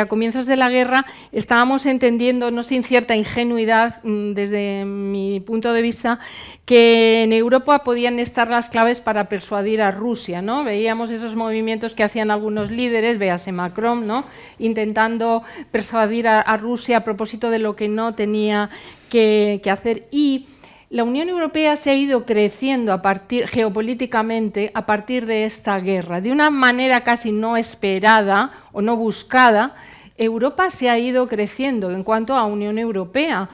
a comienzos de la guerra estábamos entendiendo, no sin cierta ingenuidad mm, desde mi punto de vista, que en Europa podían estar las claves para persuadir a Rusia. Veíamos esos movimientos que hacían algunos líderes, véase Macron, ¿no? intentando persuadir a, Rusia a propósito de lo que no tenía que, hacer. Y la Unión Europea se ha ido creciendo a partir, geopolíticamente a partir de esta guerra. De una manera casi no esperada o no buscada, Europa se ha ido creciendo en cuanto a Unión Europea.